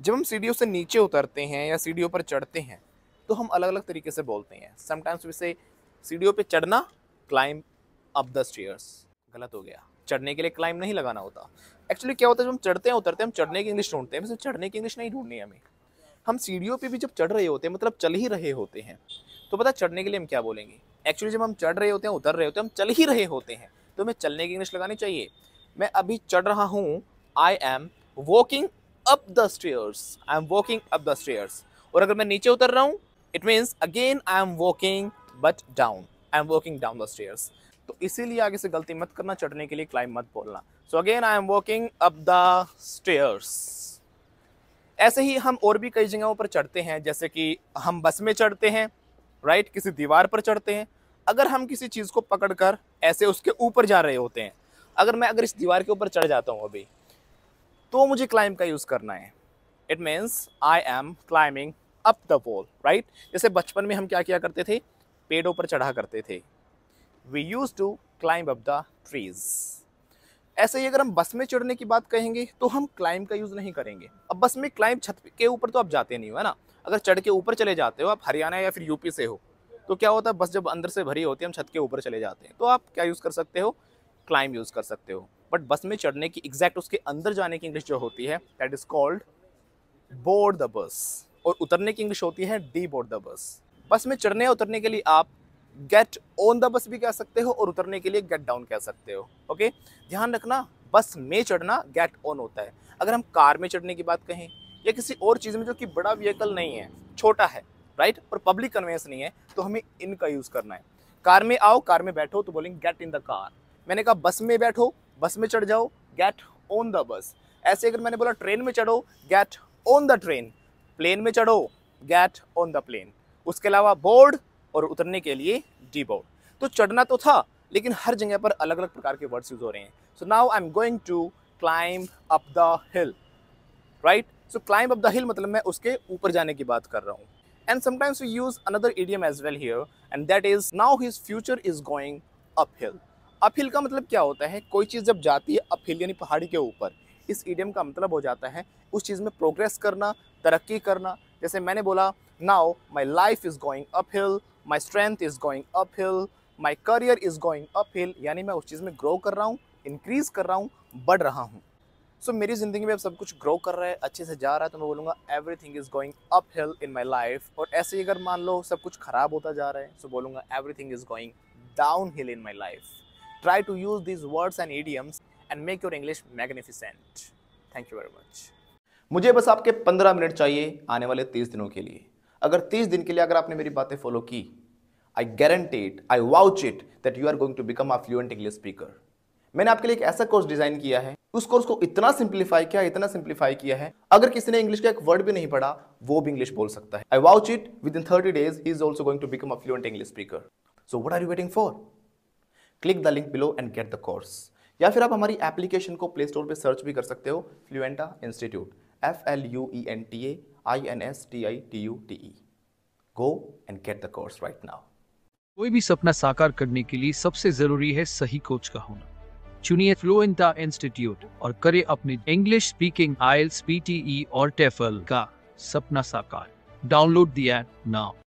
जब हम सीडियो से नीचे उतरते हैं या सीडियो पर चढ़ते हैं तो हम अलग अलग तरीके से बोलते हैं समटाइम्स वी से सीढ़ियों पे चढ़ना क्लाइंब अप द स्टेयर्स गलत हो गया चढ़ने के लिए क्लाइंब नहीं लगाना होता एक्चुअली क्या होता है जब हम चढ़ते हैं उतरते हैं हम चढ़ने की इंग्लिश ढूंढते हैं चढ़ने की इंग्लिश नहीं ढूंढनी हमें हम सीढ़ियों पे भी जब चढ़ रहे होते हैं मतलब चल ही रहे होते हैं तो पता चढ़ने के लिए हम क्या बोलेंगे एक्चुअली जब हम चढ़ रहे होते हैं उतर रहे होते हैं हम चल ही रहे होते हैं तो हमें चलने की इंग्लिश लगानी चाहिए मैं अभी चढ़ रहा हूँ I am walking up the stairs I am walking up the stairs और अगर मैं नीचे उतर रहा हूँ it means again I am walking but down I am walking down the stairs तो इसीलिए आगे से गलती मत करना चढ़ने के लिए क्लाइम मत बोलना so again I am walking up the stairs ऐसे ही हम और भी कई जगहों पर चढ़ते हैं जैसे कि हम बस में चढ़ते हैं राइट right? किसी दीवार पर चढ़ते हैं अगर हम किसी चीज़ को पकड़कर ऐसे उसके ऊपर जा रहे होते हैं अगर मैं अगर इस दीवार के ऊपर चढ़ जाता हूँ अभी तो मुझे क्लाइंब का यूज़ करना है it means I am climbing up the wall right जैसे बचपन में हम क्या किया करते थे पेड़ों पर चढ़ा करते थे we use to climb up the trees ऐसे ही अगर हम बस में चढ़ने की बात कहेंगे तो हम क्लाइंब का यूज़ नहीं करेंगे अब बस में क्लाइंब छत के ऊपर तो आप जाते नहीं हो है ना अगर चढ़ के ऊपर चले जाते हो आप हरियाणा या फिर यूपी से हो तो क्या होता है बस जब अंदर से भरी होती है हम छत के ऊपर चले जाते हैं तो आप क्या यूज़ कर सकते हो क्लाइंब यूज़ कर सकते हो बट बस में चढ़ने की एग्जैक्ट उसके अंदर जाने की इंग्लिश जो होती है that is called board the bus और उतरने की इंग्लिश होती है डी बोर्ड द बस बस में चढ़ने उतरने के लिए आप गेट ऑन द बस भी कह सकते हो और उतरने के लिए गेट डाउन कह सकते हो ओके ध्यान रखना बस में चढ़ना गेट ऑन होता है अगर हम कार में चढ़ने की बात कहें या किसी और चीज़ में जो कि बड़ा व्हीकल नहीं है छोटा है राइट और पब्लिक कन्वेंस नहीं है तो हमें इनका यूज़ करना है कार में आओ कार में बैठो तो बोलेंगे गेट इन द कार मैंने कहा बस में बैठो बस में चढ़ जाओ गेट ऑन द बस ऐसे अगर मैंने बोला ट्रेन में चढ़ो get on the train plane में चढ़ो गेट ऑन द प्लेन उसके अलावा बोर्ड और उतरने के लिए डी बोर्ड तो चढ़ना तो था लेकिन हर जगह पर अलग अलग प्रकार के वर्ड्स यूज हो रहे हैं so now I am going to climb up the hill right so climb up the hill मतलब मैं उसके ऊपर जाने की बात कर रहा हूँ sometimes you use another idiom as well here and that is now his future is going up hill uphill का मतलब क्या होता है कोई चीज़ जब जाती है अपहिल यानी पहाड़ी के ऊपर इस ईडियम का मतलब हो जाता है उस चीज़ में प्रोग्रेस करना तरक्की करना जैसे मैंने बोला now my life is going up hill my strength is going up hill my career is going up hill यानी मैं उस चीज़ में ग्रो कर रहा हूँ इंक्रीज़ कर रहा हूँ बढ़ रहा हूँ सो so, मेरी ज़िंदगी में अब सब कुछ ग्रो कर रहा है अच्छे से जा रहा है तो मैं बोलूँगा everything is going up hill in my life और ऐसे ही अगर मान लो सब कुछ ख़राब होता जा रहा है सो तो so बोलूँगा everything is going down hill in my life Try to use these words and idioms and make your English magnificent. Thank you very much. मुझे बस आपके 15 मिनट चाहिए आने वाले 30 दिनों के लिए अगर 30 दिन के लिए अगर आपने मेरी बातें फॉलो की I guarantee it I vouch it that you are going to become a fluent English speaker मैंने आपके लिए एक ऐसा कोर्स डिजाइन किया है उस कोर्स को इतना सिंप्लीफाई किया इतना सिंप्लीफाई किया है अगर किसी ने इंग्लिश का एक वर्ड भी नहीं पढ़ा वो भी इंग्लिश बोल सकता है I vouch it within thirty days he is also going to become a fluent English speaker so what are you waiting for click the link below and get the course या फिर आप हमारी application को play store पर search भी कर सकते हो Fluenta institute F L U E N T A I N S T I T U T E go and get the course right now कोई भी सपना साकार करने के लिए सबसे जरूरी है सही कोच का होना चुनिए फ्लुएंटा इंस्टीट्यूट और करे अपने इंग्लिश स्पीकिंग आइल्स पीटीई और टेफल का सपना साकार डाउनलोड दिया नाउ